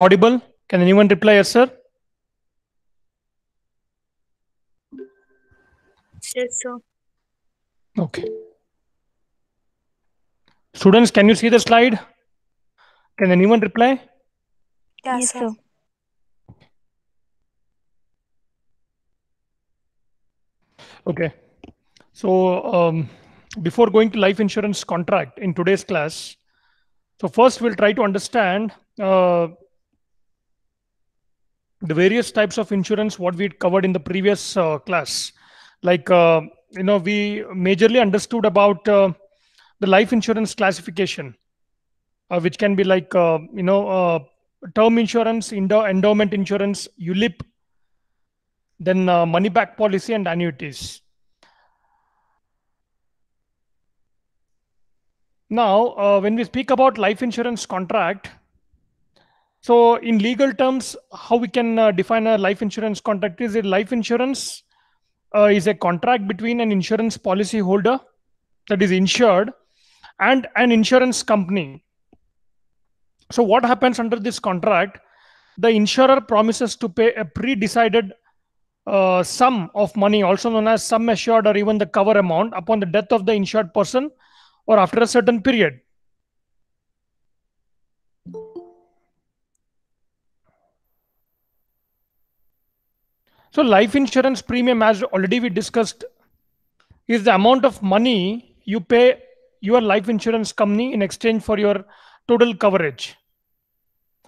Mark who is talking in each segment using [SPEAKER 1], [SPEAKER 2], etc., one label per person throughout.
[SPEAKER 1] audible? Can anyone reply, yes, sir? Yes, sir. Okay. Students, can you see the slide? Can anyone reply? Yes, sir. Okay. So um, before going to life insurance contract in today's class, so first we'll try to understand uh, the various types of insurance what we covered in the previous uh, class like uh, you know we majorly understood about uh, the life insurance classification uh, which can be like uh, you know uh, term insurance endow endowment insurance ulip then money back policy and annuities now when we speak about life insurance contract so, in legal terms, how we can uh, define a life insurance contract is a life insurance uh, is a contract between an insurance policy holder that is insured and an insurance company. So, what happens under this contract? The insurer promises to pay a pre decided uh, sum of money, also known as sum assured or even the cover amount, upon the death of the insured person or after a certain period. So life insurance premium, as already we discussed, is the amount of money you pay your life insurance company in exchange for your total coverage.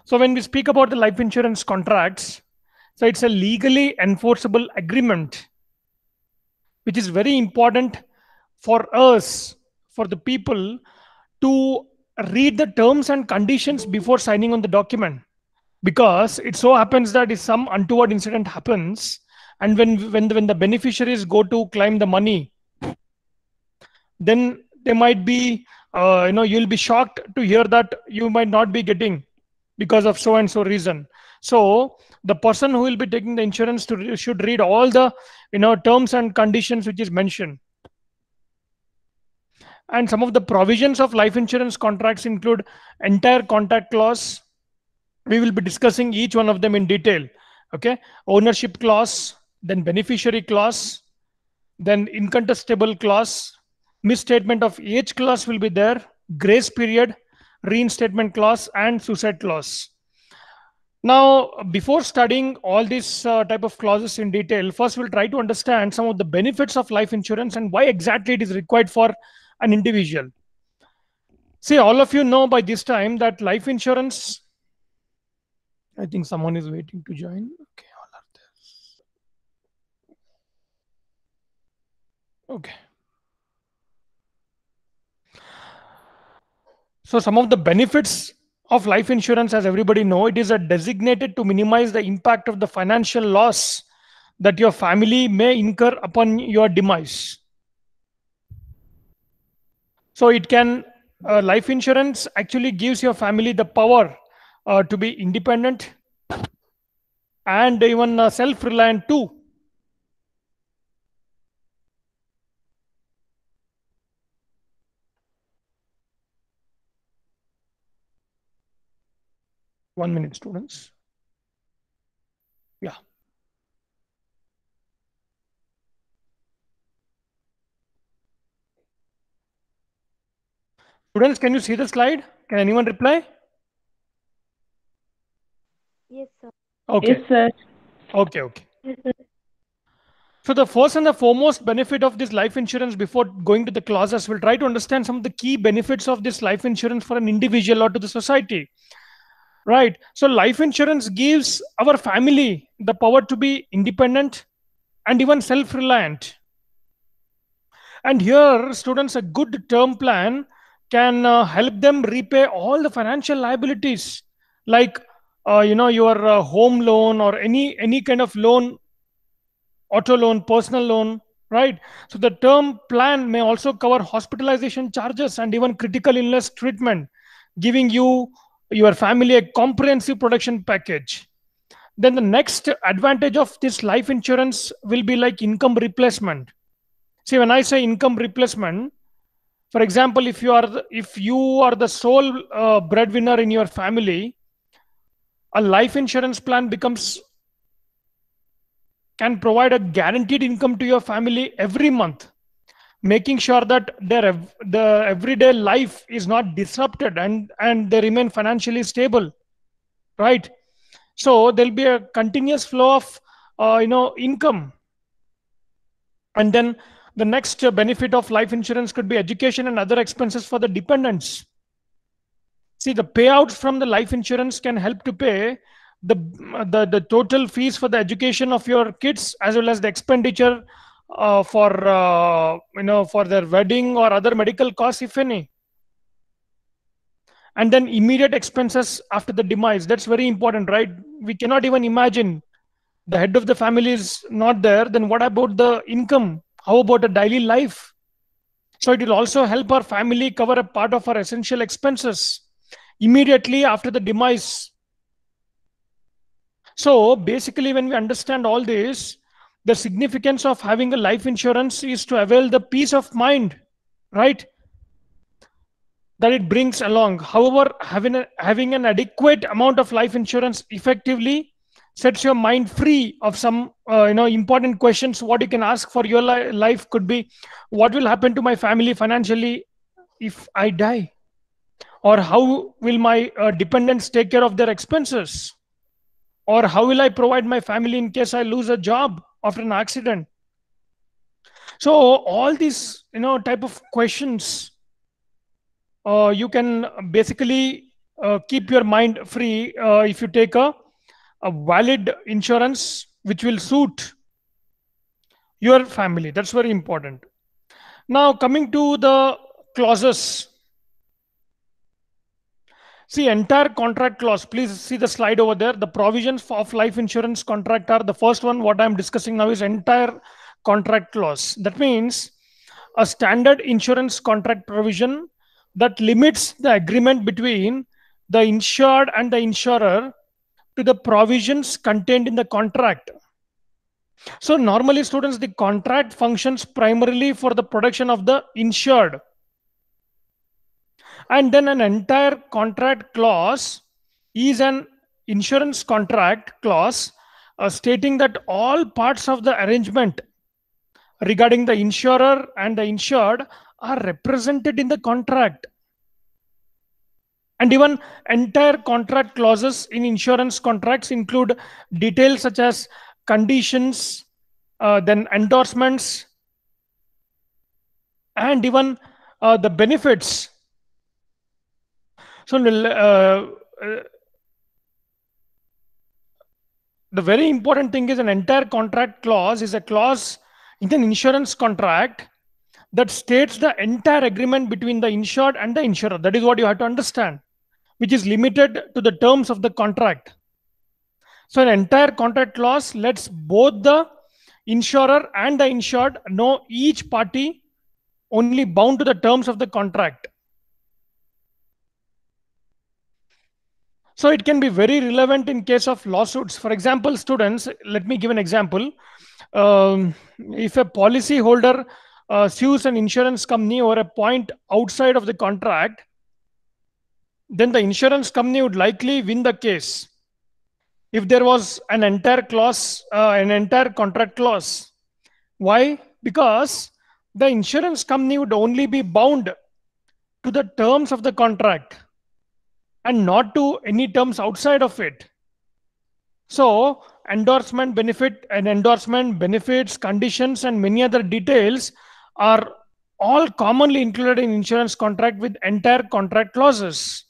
[SPEAKER 1] So when we speak about the life insurance contracts, so it's a legally enforceable agreement, which is very important for us, for the people to read the terms and conditions before signing on the document because it so happens that if some untoward incident happens and when when the, when the beneficiaries go to claim the money then they might be uh, you know you'll be shocked to hear that you might not be getting because of so and so reason so the person who will be taking the insurance to, should read all the you know terms and conditions which is mentioned and some of the provisions of life insurance contracts include entire contract clause we will be discussing each one of them in detail. Okay, ownership clause, then beneficiary clause, then incontestable clause, misstatement of age clause will be there, grace period, reinstatement clause, and suicide clause. Now, before studying all these uh, type of clauses in detail, first we'll try to understand some of the benefits of life insurance and why exactly it is required for an individual. See, all of you know by this time that life insurance I think someone is waiting to join. Okay, all are there. Okay. So some of the benefits of life insurance, as everybody know, it is a designated to minimize the impact of the financial loss that your family may incur upon your demise. So it can, uh, life insurance actually gives your family the power uh, to be independent and even uh, self reliant too. One minute, students. Yeah. Students, can you see the slide? Can anyone reply? Yes, sir. Okay. Yes, sir. Okay, okay. Yes, sir. So the first and the foremost benefit of this life insurance before going to the clauses, we'll try to understand some of the key benefits of this life insurance for an individual or to the society. Right. So life insurance gives our family the power to be independent and even self-reliant. And here, students, a good term plan can uh, help them repay all the financial liabilities like uh, you know your uh, home loan or any any kind of loan auto loan personal loan right so the term plan may also cover hospitalization charges and even critical illness treatment giving you your family a comprehensive protection package then the next advantage of this life insurance will be like income replacement see when i say income replacement for example if you are if you are the sole uh, breadwinner in your family a life insurance plan becomes can provide a guaranteed income to your family every month making sure that their the everyday life is not disrupted and and they remain financially stable right so there'll be a continuous flow of uh, you know income and then the next benefit of life insurance could be education and other expenses for the dependents See, the payout from the life insurance can help to pay the, the, the total fees for the education of your kids as well as the expenditure uh, for uh, you know for their wedding or other medical costs if any and then immediate expenses after the demise that's very important right we cannot even imagine the head of the family is not there then what about the income how about a daily life so it will also help our family cover a part of our essential expenses immediately after the demise. So basically, when we understand all this, the significance of having a life insurance is to avail the peace of mind, right? That it brings along. However, having, a, having an adequate amount of life insurance effectively sets your mind free of some uh, you know important questions what you can ask for your li- life could be what will happen to my family financially if i die or how will my uh, dependents take care of their expenses or how will i provide my family in case i lose a job after an accident so all these you know type of questions uh, you can basically uh, keep your mind free uh, if you take a, a valid insurance which will suit your family that's very important now coming to the clauses See entire contract clause. Please see the slide over there. The provisions of life insurance contract are the first one. What I'm discussing now is entire contract clause. That means a standard insurance contract provision that limits the agreement between the insured and the insurer to the provisions contained in the contract. So normally students, the contract functions primarily for the protection of the insured and then an entire contract clause is an insurance contract clause uh, stating that all parts of the arrangement regarding the insurer and the insured are represented in the contract and even entire contract clauses in insurance contracts include details such as conditions uh, then endorsements and even uh, the benefits so uh, uh, the very important thing is an entire contract clause is a clause in an insurance contract that states the entire agreement between the insured and the insurer. That is what you have to understand, which is limited to the terms of the contract. So an entire contract clause lets both the insurer and the insured know each party only bound to the terms of the contract. So it can be very relevant in case of lawsuits. For example, students, let me give an example. Um, if a policy holder uh, sues an insurance company or a point outside of the contract, then the insurance company would likely win the case if there was an entire clause, uh, an entire contract clause. Why? Because the insurance company would only be bound to the terms of the contract and not to any terms outside of it. So, endorsement benefit and endorsement benefits, conditions, and many other details are all commonly included in insurance contract with entire contract clauses.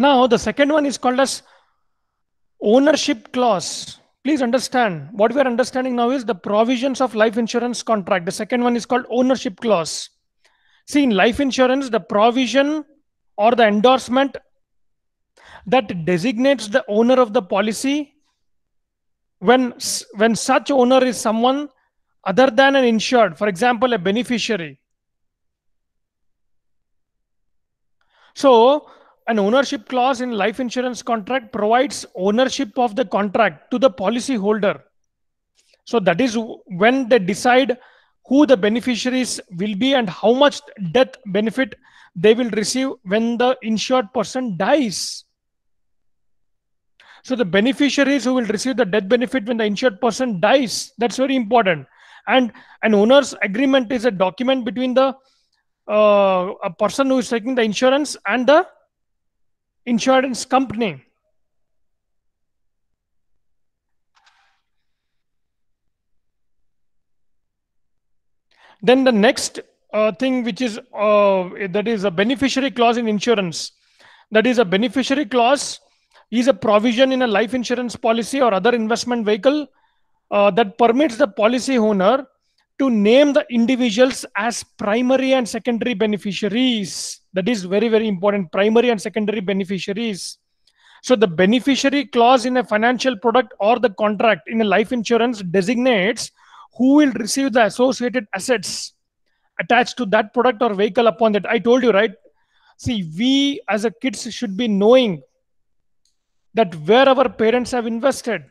[SPEAKER 1] Now, the second one is called as ownership clause please understand what we are understanding now is the provisions of life insurance contract. The second one is called ownership clause. See, in life insurance, the provision or the endorsement that designates the owner of the policy when, when such owner is someone other than an insured, for example, a beneficiary. So an ownership clause in life insurance contract provides ownership of the contract to the policy holder. So that is when they decide who the beneficiaries will be and how much death benefit they will receive when the insured person dies. So the beneficiaries who will receive the death benefit when the insured person dies, that's very important. And an owner's agreement is a document between the uh, a person who is taking the insurance and the insurance company then the next uh, thing which is uh, that is a beneficiary clause in insurance that is a beneficiary clause is a provision in a life insurance policy or other investment vehicle uh, that permits the policy owner to name the individuals as primary and secondary beneficiaries that is very, very important. Primary and secondary beneficiaries. So the beneficiary clause in a financial product or the contract in a life insurance designates who will receive the associated assets attached to that product or vehicle upon that. I told you, right? See, we as a kids should be knowing that where our parents have invested.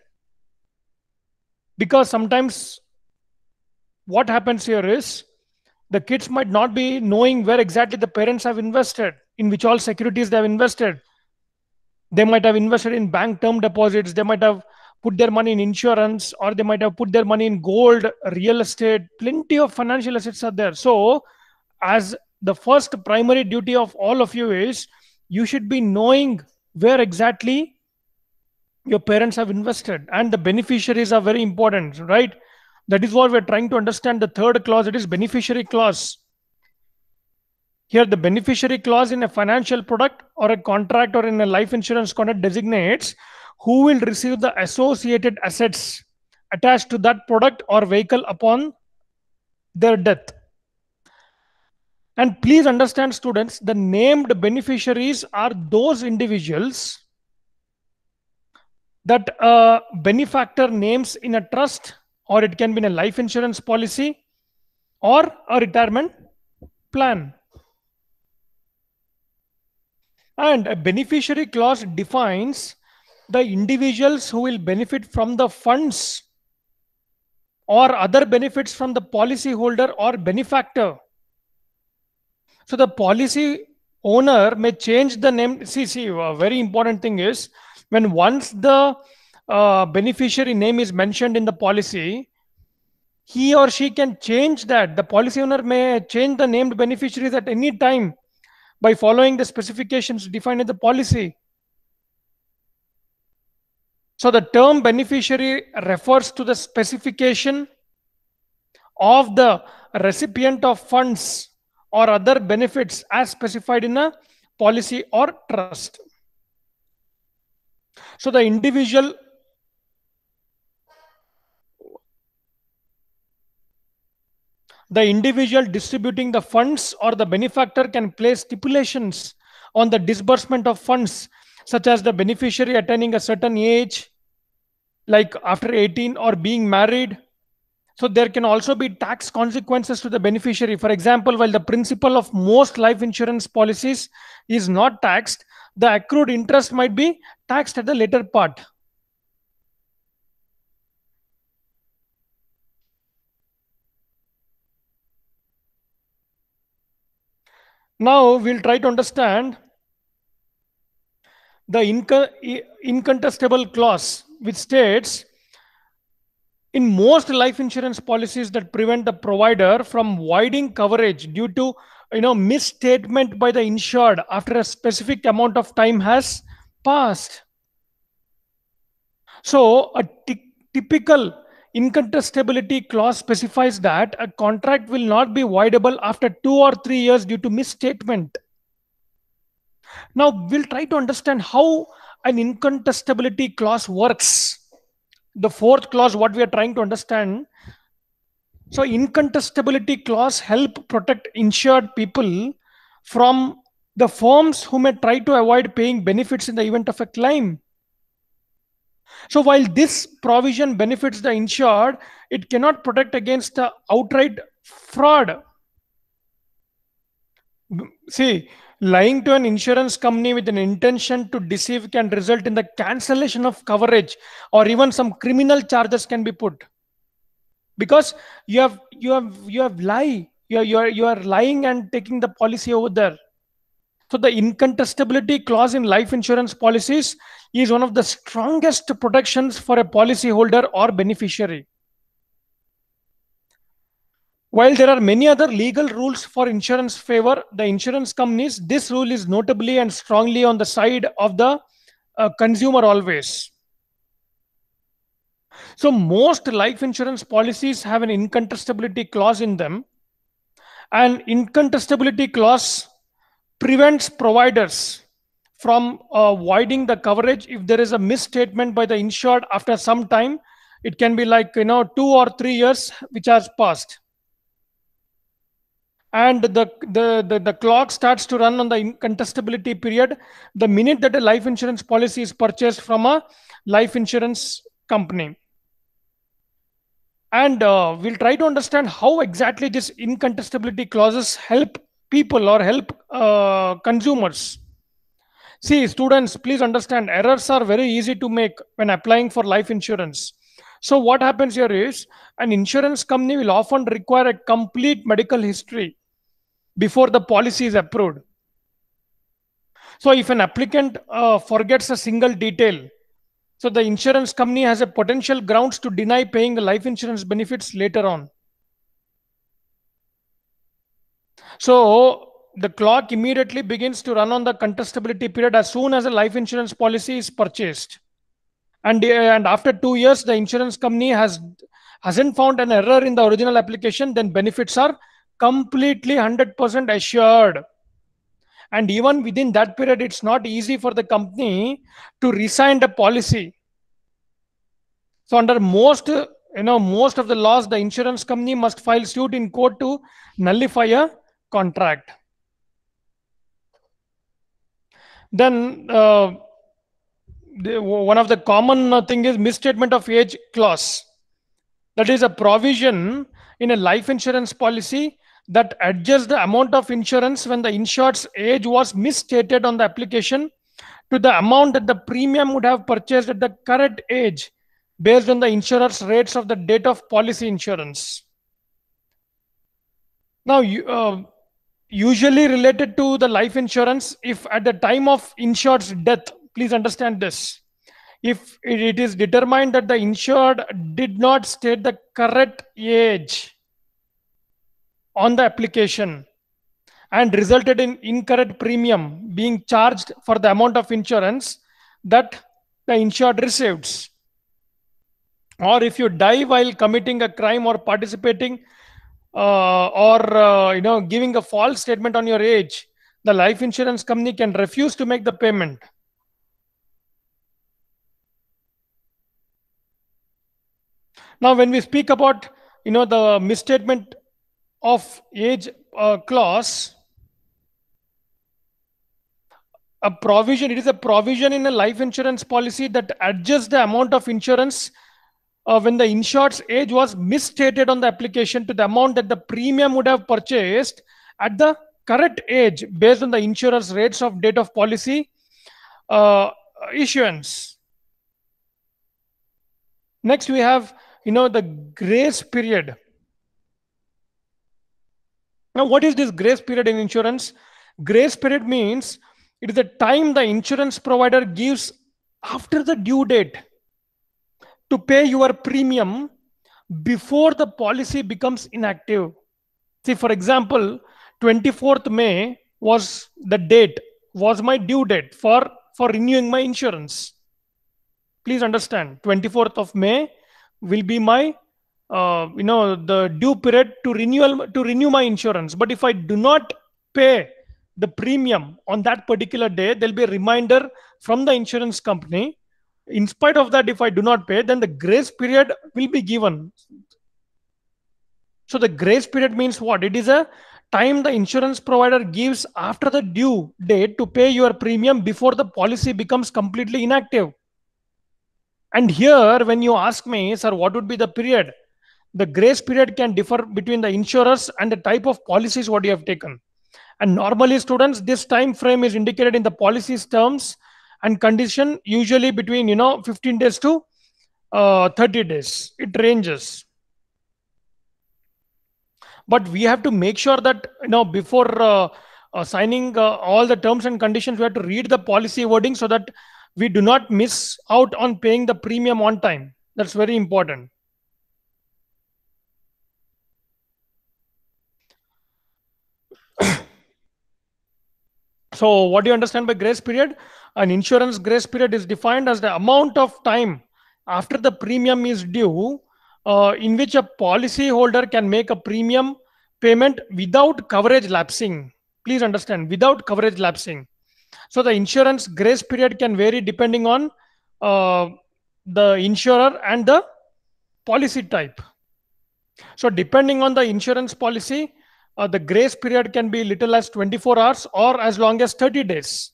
[SPEAKER 1] Because sometimes what happens here is the kids might not be knowing where exactly the parents have invested, in which all securities they have invested. They might have invested in bank term deposits, they might have put their money in insurance, or they might have put their money in gold, real estate. Plenty of financial assets are there. So, as the first primary duty of all of you is you should be knowing where exactly your parents have invested and the beneficiaries are very important right that is what we're trying to understand the third clause, it is beneficiary clause. Here, the beneficiary clause in a financial product or a contract or in a life insurance contract designates who will receive the associated assets attached to that product or vehicle upon their death. And please understand, students, the named beneficiaries are those individuals that a benefactor names in a trust or it can be in a life insurance policy or a retirement plan. And a beneficiary clause defines the individuals who will benefit from the funds or other benefits from the policyholder or benefactor. So the policy owner may change the name. See, see, a very important thing is when once the uh, beneficiary name is mentioned in the policy, he or she can change that. The policy owner may change the named beneficiaries at any time by following the specifications defined in the policy. So the term beneficiary refers to the specification of the recipient of funds or other benefits as specified in a policy or trust. So the individual the individual distributing the funds or the benefactor can place stipulations on the disbursement of funds, such as the beneficiary attaining a certain age, like after 18, or being married. So there can also be tax consequences to the beneficiary. For example, while the principal of most life insurance policies is not taxed, the accrued interest might be taxed at the later part. Now we'll try to understand the inc incontestable clause, which states in most life insurance policies that prevent the provider from voiding coverage due to you know misstatement by the insured after a specific amount of time has passed. So a typical incontestability clause specifies that a contract will not be voidable after two or three years due to misstatement. Now, we'll try to understand how an incontestability clause works. The fourth clause, what we are trying to understand. So, incontestability clause help protect insured people from the firms who may try to avoid paying benefits in the event of a claim. So while this provision benefits the insured, it cannot protect against the outright fraud. See, lying to an insurance company with an intention to deceive can result in the cancellation of coverage or even some criminal charges can be put. Because you have you have you have lie, you are you are, you are lying and taking the policy over there. So the incontestability clause in life insurance policies is one of the strongest protections for a policyholder or beneficiary. While there are many other legal rules for insurance favor the insurance companies, this rule is notably and strongly on the side of the uh, consumer always. So most life insurance policies have an incontestability clause in them. And incontestability clause prevents providers from avoiding uh, the coverage if there is a misstatement by the insured after some time it can be like you know two or three years which has passed and the, the, the, the, clock starts to run on the incontestability period the minute that a life insurance policy is purchased from a life insurance company. And uh, we'll try to understand how exactly these incontestability clauses help people or help uh, consumers. See, students, please understand errors are very easy to make when applying for life insurance. So what happens here is an insurance company will often require a complete medical history before the policy is approved. So if an applicant uh, forgets a single detail, so the insurance company has a potential grounds to deny paying the life insurance benefits later on. So the clock immediately begins to run on the contestability period as soon as a life insurance policy is purchased. And, uh, and after two years, the insurance company has hasn't found an error in the original application, then benefits are completely 100% assured. And even within that period, it's not easy for the company to resign the policy. So under most, you know, most of the laws, the insurance company must file suit in court to nullify a contract. Then uh, the, one of the common uh, thing is misstatement of age clause. That is a provision in a life insurance policy that adjusts the amount of insurance when the insured's age was misstated on the application to the amount that the premium would have purchased at the current age based on the insurer's rates of the date of policy insurance. Now, you, uh, usually related to the life insurance if at the time of insured's death please understand this if it is determined that the insured did not state the correct age on the application and resulted in incorrect premium being charged for the amount of insurance that the insured receives or if you die while committing a crime or participating uh, or uh, you know giving a false statement on your age the life insurance company can refuse to make the payment now when we speak about you know the misstatement of age uh, clause a provision it is a provision in a life insurance policy that adjusts the amount of insurance uh, when the insured's age was misstated on the application to the amount that the premium would have purchased at the correct age based on the insurer's rates of date of policy uh, issuance. Next, we have you know the grace period. Now, what is this grace period in insurance? Grace period means it is the time the insurance provider gives after the due date to pay your premium before the policy becomes inactive. See, for example, 24th May was the date, was my due date for, for renewing my insurance. Please understand, 24th of May will be my, uh, you know, the due period to renewal to renew my insurance. But if I do not pay the premium on that particular day, there'll be a reminder from the insurance company in spite of that if i do not pay then the grace period will be given so the grace period means what it is a time the insurance provider gives after the due date to pay your premium before the policy becomes completely inactive and here when you ask me sir what would be the period the grace period can differ between the insurers and the type of policies what you have taken and normally students this time frame is indicated in the policies terms and condition usually between you know 15 days to uh, 30 days it ranges but we have to make sure that you know before uh, uh, signing uh, all the terms and conditions we have to read the policy wording so that we do not miss out on paying the premium on time that's very important so what do you understand by grace period an insurance grace period is defined as the amount of time after the premium is due uh, in which a policyholder can make a premium payment without coverage lapsing. Please understand, without coverage lapsing. So the insurance grace period can vary depending on uh, the insurer and the policy type. So depending on the insurance policy, uh, the grace period can be little as 24 hours or as long as 30 days.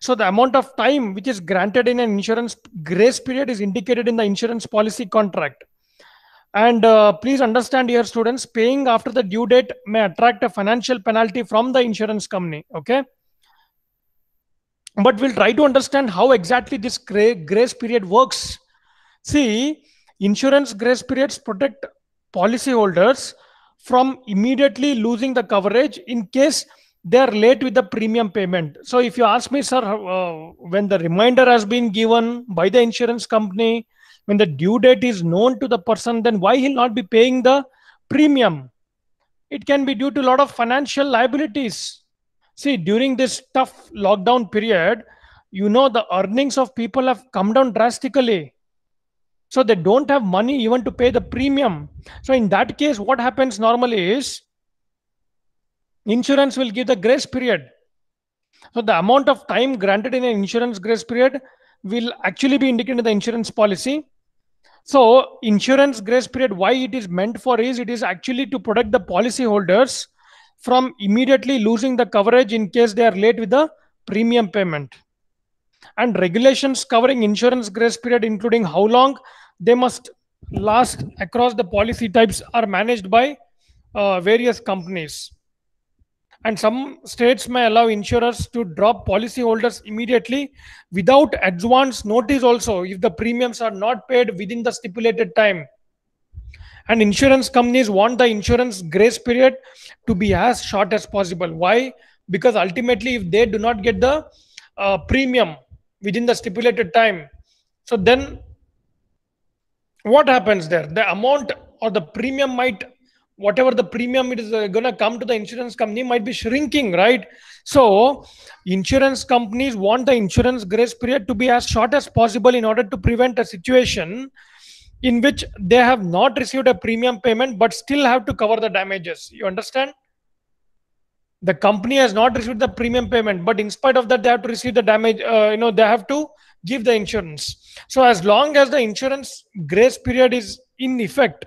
[SPEAKER 1] So the amount of time which is granted in an insurance grace period is indicated in the insurance policy contract. And uh, please understand your students, paying after the due date may attract a financial penalty from the insurance company. Okay. But we'll try to understand how exactly this grace period works. See, insurance grace periods protect policyholders from immediately losing the coverage in case they are late with the premium payment. So if you ask me, sir, uh, when the reminder has been given by the insurance company, when the due date is known to the person, then why he'll not be paying the premium? It can be due to a lot of financial liabilities. See, during this tough lockdown period, you know the earnings of people have come down drastically. So they don't have money even to pay the premium. So in that case, what happens normally is Insurance will give the grace period. So the amount of time granted in an insurance grace period will actually be indicated in the insurance policy. So insurance grace period, why it is meant for is it is actually to protect the policyholders from immediately losing the coverage in case they are late with the premium payment. And regulations covering insurance grace period, including how long they must last across the policy types, are managed by uh, various companies and some states may allow insurers to drop policyholders immediately without advance notice also if the premiums are not paid within the stipulated time and insurance companies want the insurance grace period to be as short as possible why because ultimately if they do not get the uh, premium within the stipulated time so then what happens there the amount or the premium might whatever the premium it is uh, going to come to the insurance company might be shrinking right so insurance companies want the insurance grace period to be as short as possible in order to prevent a situation in which they have not received a premium payment but still have to cover the damages you understand the company has not received the premium payment but in spite of that they have to receive the damage uh, you know they have to give the insurance so as long as the insurance grace period is in effect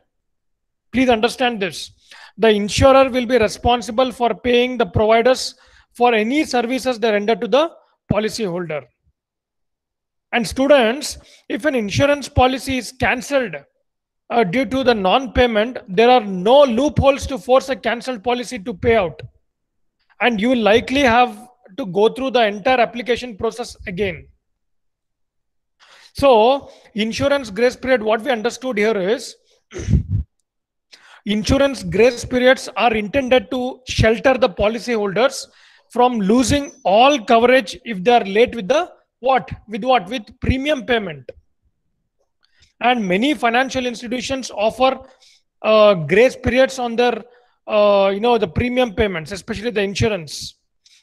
[SPEAKER 1] Please understand this. The insurer will be responsible for paying the providers for any services they render to the policyholder. And students, if an insurance policy is cancelled uh, due to the non-payment, there are no loopholes to force a cancelled policy to pay out. And you likely have to go through the entire application process again. So, insurance grace period, what we understood here is Insurance grace periods are intended to shelter the policyholders from losing all coverage if they are late with the what? With what? With premium payment. And many financial institutions offer uh, grace periods on their, uh, you know, the premium payments, especially the insurance.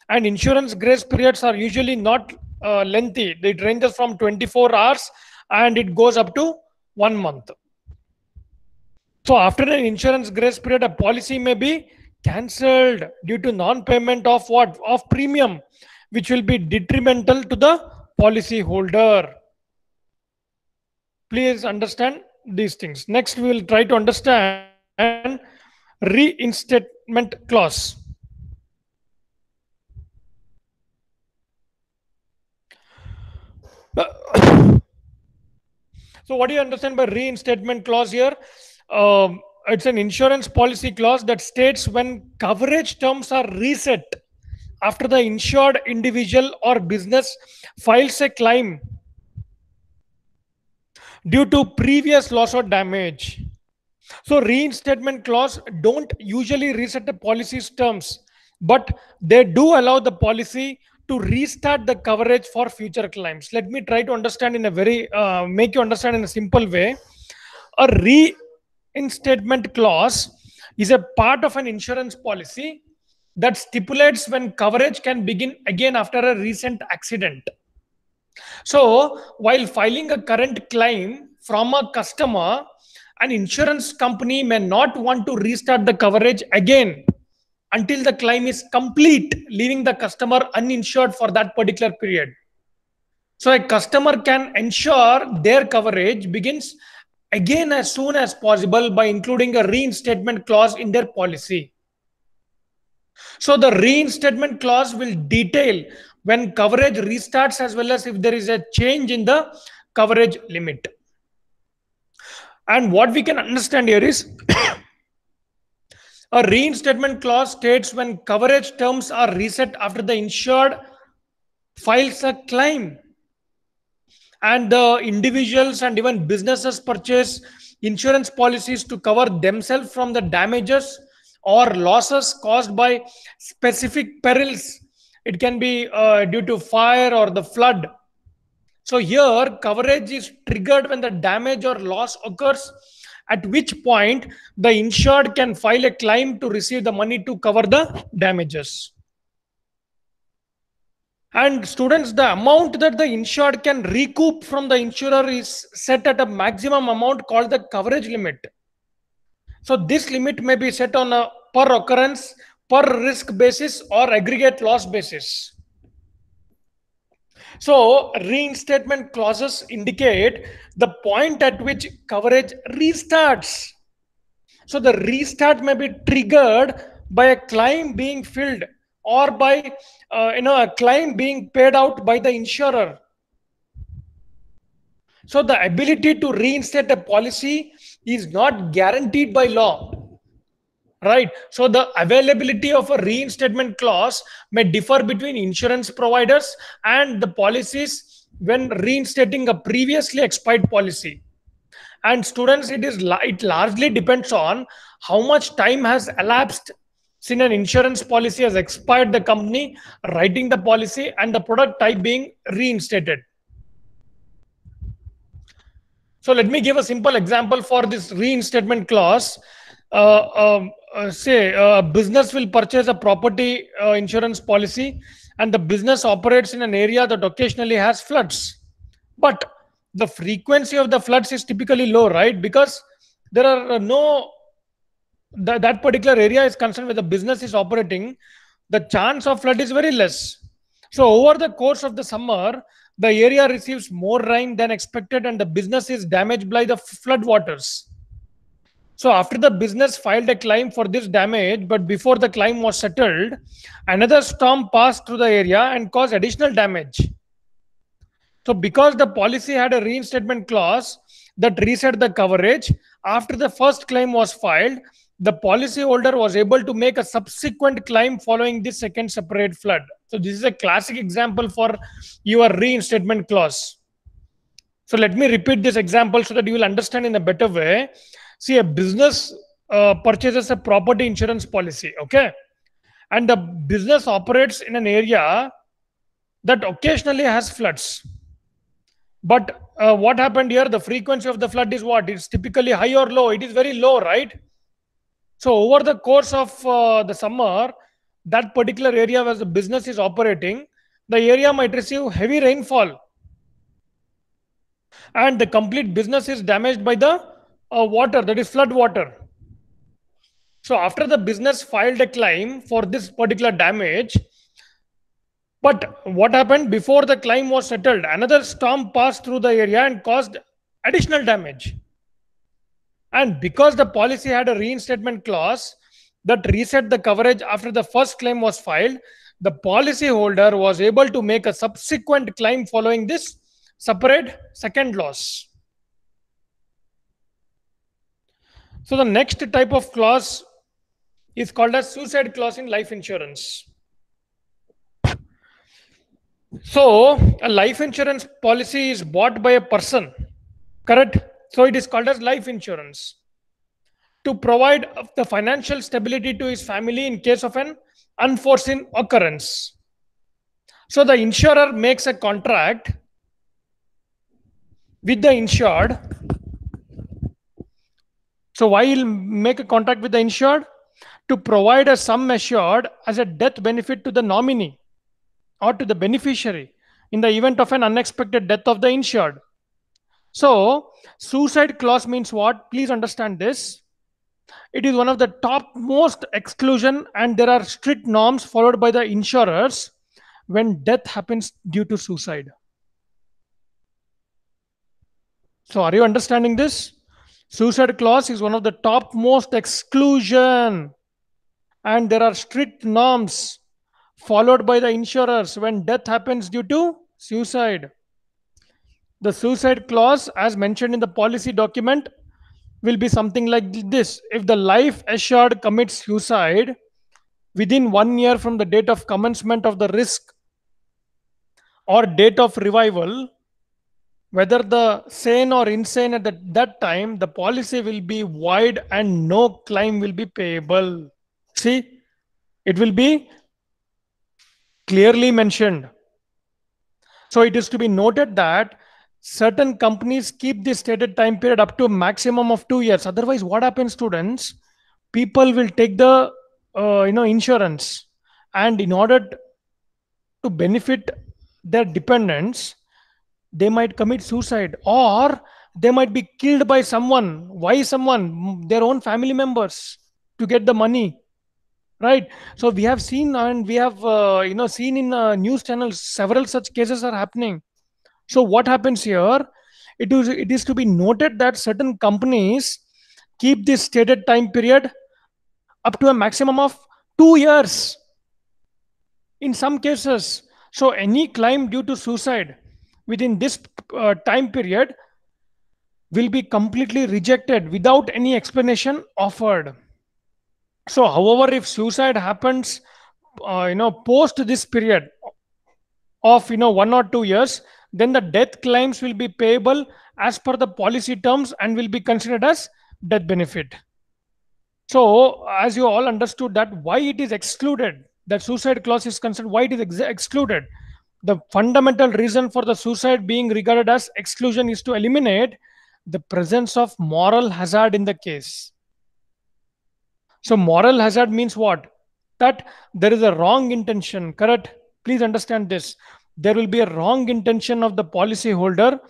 [SPEAKER 1] And insurance grace periods are usually not uh, lengthy. It ranges from 24 hours and it goes up to one month. So after an insurance grace period, a policy may be cancelled due to non-payment of what? Of premium, which will be detrimental to the policy holder. Please understand these things. Next, we will try to understand reinstatement clause. So what do you understand by reinstatement clause here? um, it's an insurance policy clause that states when coverage terms are reset after the insured individual or business files a claim due to previous loss or damage. So reinstatement clause don't usually reset the policy's terms, but they do allow the policy to restart the coverage for future claims. Let me try to understand in a very, uh, make you understand in a simple way. A re statement clause is a part of an insurance policy that stipulates when coverage can begin again after a recent accident. So, while filing a current claim from a customer, an insurance company may not want to restart the coverage again until the claim is complete, leaving the customer uninsured for that particular period. So, a customer can ensure their coverage begins again as soon as possible by including a reinstatement clause in their policy. So the reinstatement clause will detail when coverage restarts as well as if there is a change in the coverage limit. And what we can understand here is a reinstatement clause states when coverage terms are reset after the insured files a claim and the individuals and even businesses purchase insurance policies to cover themselves from the damages or losses caused by specific perils it can be uh, due to fire or the flood so here coverage is triggered when the damage or loss occurs at which point the insured can file a claim to receive the money to cover the damages and students, the amount that the insured can recoup from the insurer is set at a maximum amount called the coverage limit. So this limit may be set on a per occurrence, per risk basis or aggregate loss basis. So reinstatement clauses indicate the point at which coverage restarts. So the restart may be triggered by a claim being filled or by uh, you know a claim being paid out by the insurer so the ability to reinstate a policy is not guaranteed by law right so the availability of a reinstatement clause may differ between insurance providers and the policies when reinstating a previously expired policy and students it is it largely depends on how much time has elapsed seen an insurance policy has expired the company writing the policy and the product type being reinstated. So let me give a simple example for this reinstatement clause. Uh, um, uh, say a uh, business will purchase a property uh, insurance policy and the business operates in an area that occasionally has floods. But the frequency of the floods is typically low, right? Because there are uh, no that particular area is concerned where the business is operating, the chance of flood is very less. So over the course of the summer, the area receives more rain than expected and the business is damaged by the flood waters. So after the business filed a claim for this damage, but before the claim was settled, another storm passed through the area and caused additional damage. So because the policy had a reinstatement clause that reset the coverage after the first claim was filed, the policyholder was able to make a subsequent claim following this second separate flood. So this is a classic example for your reinstatement clause. So let me repeat this example so that you will understand in a better way. See, a business uh, purchases a property insurance policy, okay? And the business operates in an area that occasionally has floods. But uh, what happened here? The frequency of the flood is what? It's typically high or low. It is very low, right? So over the course of uh, the summer, that particular area where the business is operating, the area might receive heavy rainfall. And the complete business is damaged by the uh, water, that is flood water. So after the business filed a claim for this particular damage, but what happened before the claim was settled, another storm passed through the area and caused additional damage. And because the policy had a reinstatement clause that reset the coverage after the first claim was filed, the policyholder was able to make a subsequent claim following this separate second loss. So the next type of clause is called a suicide clause in life insurance. So a life insurance policy is bought by a person, correct? So it is called as life insurance to provide the financial stability to his family in case of an unforeseen occurrence. So the insurer makes a contract with the insured. So why he'll make a contract with the insured? To provide a sum assured as a death benefit to the nominee or to the beneficiary in the event of an unexpected death of the insured. So suicide clause means what? Please understand this. It is one of the topmost exclusion and there are strict norms followed by the insurers when death happens due to suicide. So are you understanding this? Suicide clause is one of the topmost exclusion and there are strict norms followed by the insurers when death happens due to suicide the suicide clause as mentioned in the policy document will be something like this if the life assured commits suicide within one year from the date of commencement of the risk or date of revival whether the sane or insane at the, that time the policy will be void and no claim will be payable see it will be clearly mentioned so it is to be noted that certain companies keep this stated time period up to a maximum of two years. Otherwise, what happens, students? People will take the uh, you know insurance, and in order to benefit their dependents, they might commit suicide or they might be killed by someone. Why someone? Their own family members to get the money right so we have seen and we have uh, you know seen in uh, news channels several such cases are happening so what happens here? It is it is to be noted that certain companies keep this stated time period up to a maximum of two years. In some cases, so any claim due to suicide within this uh, time period will be completely rejected without any explanation offered. So, however, if suicide happens, uh, you know, post this period of you know one or two years, then the death claims will be payable as per the policy terms and will be considered as death benefit. So, as you all understood that why it is excluded, that suicide clause is concerned, why it is ex excluded. The fundamental reason for the suicide being regarded as exclusion is to eliminate the presence of moral hazard in the case. So, moral hazard means what? That there is a wrong intention, correct? Please understand this there will be a wrong intention of the policyholder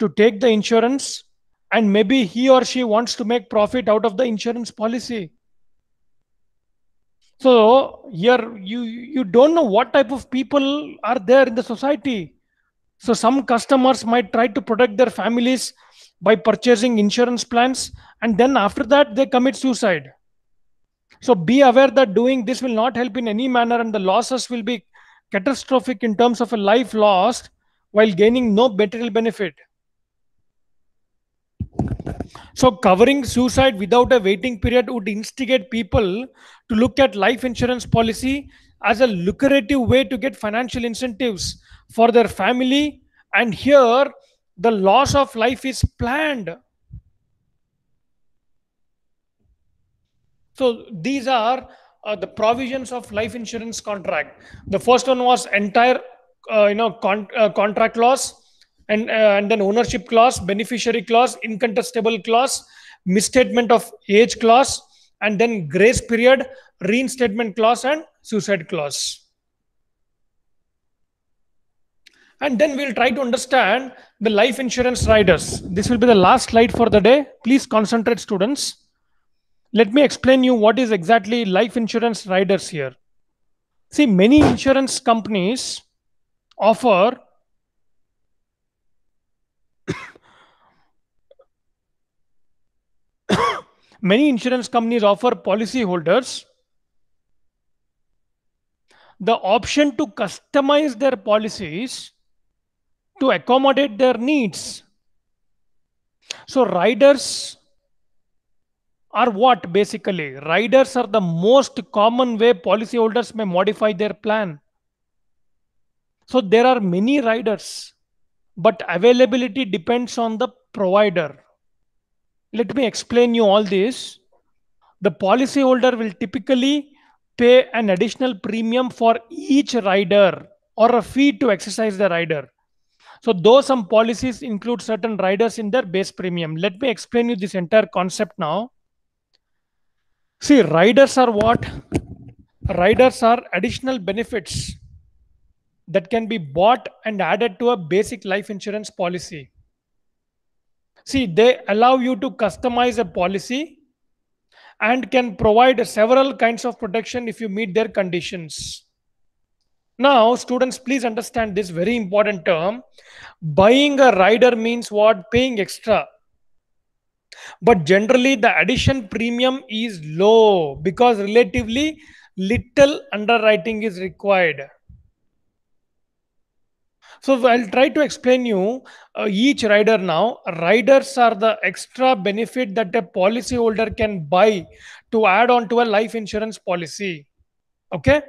[SPEAKER 1] to take the insurance and maybe he or she wants to make profit out of the insurance policy so here you you don't know what type of people are there in the society so some customers might try to protect their families by purchasing insurance plans and then after that they commit suicide so be aware that doing this will not help in any manner and the losses will be catastrophic in terms of a life lost while gaining no material benefit. So, covering suicide without a waiting period would instigate people to look at life insurance policy as a lucrative way to get financial incentives for their family. And here, the loss of life is planned. So, these are uh, the provisions of life insurance contract. The first one was entire, uh, you know, con- uh, contract clause, and uh, and then ownership clause, beneficiary clause, incontestable clause, misstatement of age clause, and then grace period, reinstatement clause, and suicide clause. And then we'll try to understand the life insurance riders. This will be the last slide for the day. Please concentrate, students let me explain you what is exactly life insurance riders here. See, many insurance companies offer many insurance companies offer policyholders the option to customize their policies to accommodate their needs. So riders are what basically? Riders are the most common way policyholders may modify their plan. So there are many riders, but availability depends on the provider. Let me explain you all this. The policyholder will typically pay an additional premium for each rider or a fee to exercise the rider. So though some policies include certain riders in their base premium, let me explain you this entire concept now. See, riders are what? Riders are additional benefits that can be bought and added to a basic life insurance policy. See, they allow you to customize a policy and can provide several kinds of protection if you meet their conditions. Now, students, please understand this very important term. Buying a rider means what? Paying extra but generally the addition premium is low because relatively little underwriting is required so i'll try to explain you uh, each rider now riders are the extra benefit that a policyholder can buy to add on to a life insurance policy okay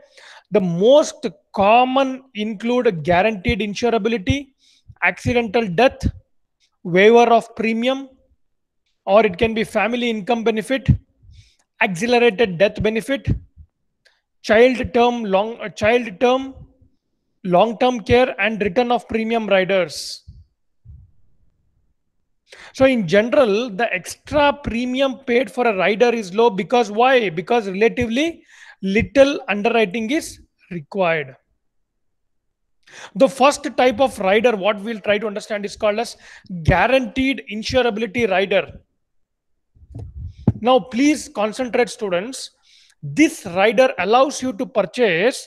[SPEAKER 1] the most common include guaranteed insurability accidental death waiver of premium or it can be family income benefit, accelerated death benefit, child term long uh, child term long term care and return of premium riders. So in general, the extra premium paid for a rider is low because why? Because relatively little underwriting is required. The first type of rider, what we'll try to understand is called as guaranteed insurability rider. Now, please concentrate students. This rider allows you to purchase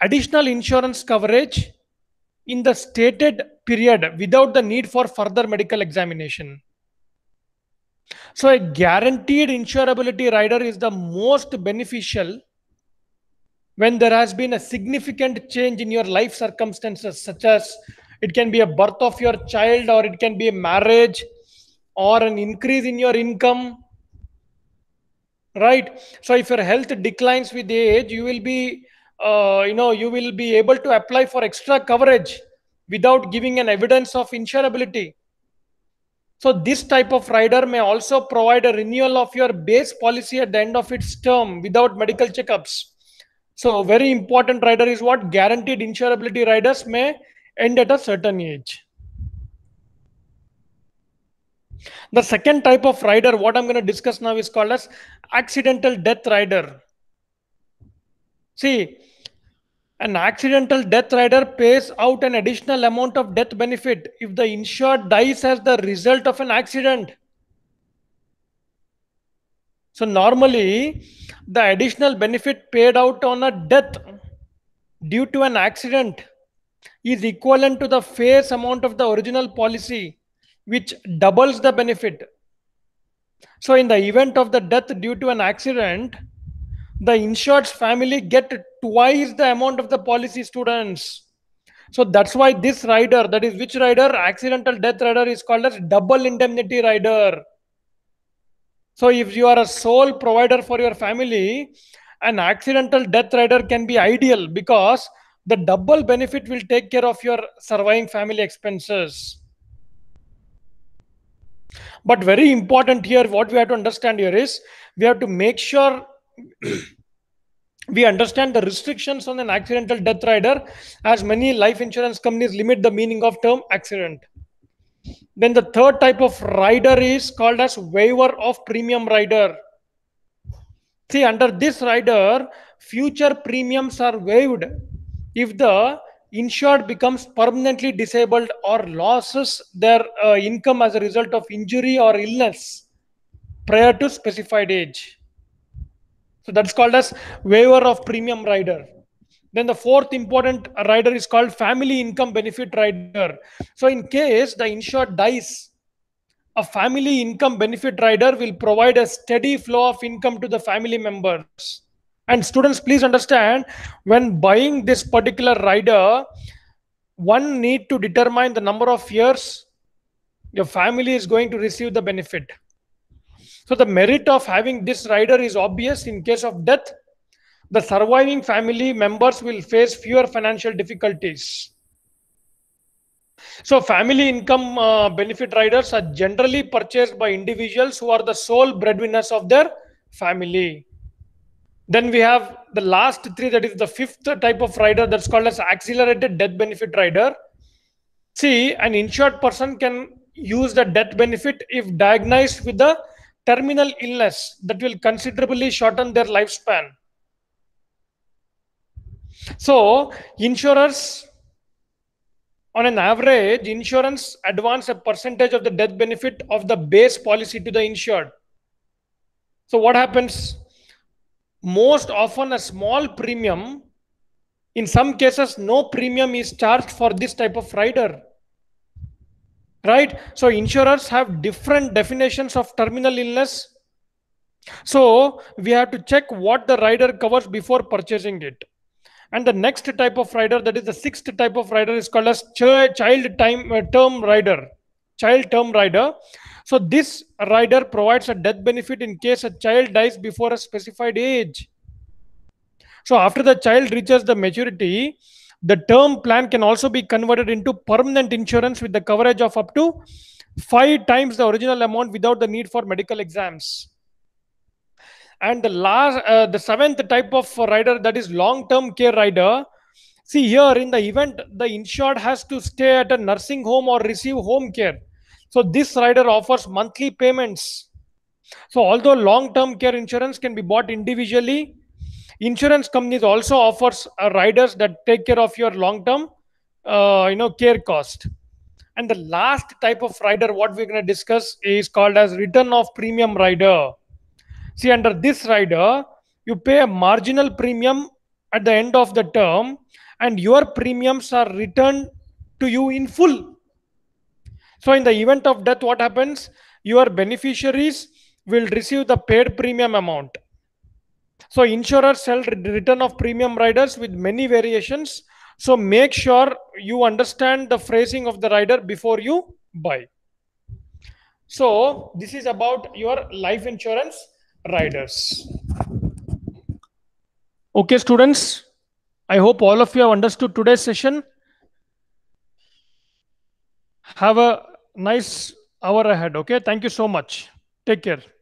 [SPEAKER 1] additional insurance coverage in the stated period without the need for further medical examination. So a guaranteed insurability rider is the most beneficial when there has been a significant change in your life circumstances, such as it can be a birth of your child or it can be a marriage or an increase in your income right so if your health declines with age you will be uh, you know you will be able to apply for extra coverage without giving an evidence of insurability so this type of rider may also provide a renewal of your base policy at the end of its term without medical checkups so very important rider is what guaranteed insurability riders may end at a certain age the second type of rider, what I'm going to discuss now is called as accidental death rider. See, an accidental death rider pays out an additional amount of death benefit if the insured dies as the result of an accident. So normally, the additional benefit paid out on a death due to an accident is equivalent to the face amount of the original policy which doubles the benefit. So in the event of the death due to an accident, the insured's family get twice the amount of the policy students. So that's why this rider, that is which rider? Accidental death rider is called as double indemnity rider. So if you are a sole provider for your family, an accidental death rider can be ideal because the double benefit will take care of your surviving family expenses. But very important here, what we have to understand here is we have to make sure we understand the restrictions on an accidental death rider as many life insurance companies limit the meaning of term accident. Then the third type of rider is called as waiver of premium rider. See, under this rider, future premiums are waived if the insured becomes permanently disabled or loses their uh, income as a result of injury or illness prior to specified age. So that's called as waiver of premium rider. Then the fourth important rider is called family income benefit rider. So in case the insured dies, a family income benefit rider will provide a steady flow of income to the family members. And students, please understand when buying this particular rider, one need to determine the number of years your family is going to receive the benefit. So the merit of having this rider is obvious in case of death. The surviving family members will face fewer financial difficulties. So family income uh, benefit riders are generally purchased by individuals who are the sole breadwinners of their family. Then we have the last three, that is the fifth type of rider that's called as accelerated death benefit rider. See, an insured person can use the death benefit if diagnosed with a terminal illness that will considerably shorten their lifespan. So, insurers, on an average, insurance advance a percentage of the death benefit of the base policy to the insured. So, what happens? most often a small premium in some cases no premium is charged for this type of rider right so insurers have different definitions of terminal illness so we have to check what the rider covers before purchasing it and the next type of rider that is the sixth type of rider is called as child time uh, term rider child term rider so this rider provides a death benefit in case a child dies before a specified age. So after the child reaches the maturity, the term plan can also be converted into permanent insurance with the coverage of up to five times the original amount without the need for medical exams. And the last, uh, the seventh type of rider that is long-term care rider. See here in the event, the insured has to stay at a nursing home or receive home care so this rider offers monthly payments. So although long-term care insurance can be bought individually, insurance companies also offers uh, riders that take care of your long-term, uh, you know, care cost. And the last type of rider what we're going to discuss is called as return of premium rider. See, under this rider, you pay a marginal premium at the end of the term, and your premiums are returned to you in full so in the event of death, what happens? Your beneficiaries will receive the paid premium amount. So insurers sell return of premium riders with many variations. So make sure you understand the phrasing of the rider before you buy. So this is about your life insurance riders. Okay, students, I hope all of you have understood today's session. Have a nice hour ahead. Okay. Thank you so much. Take care.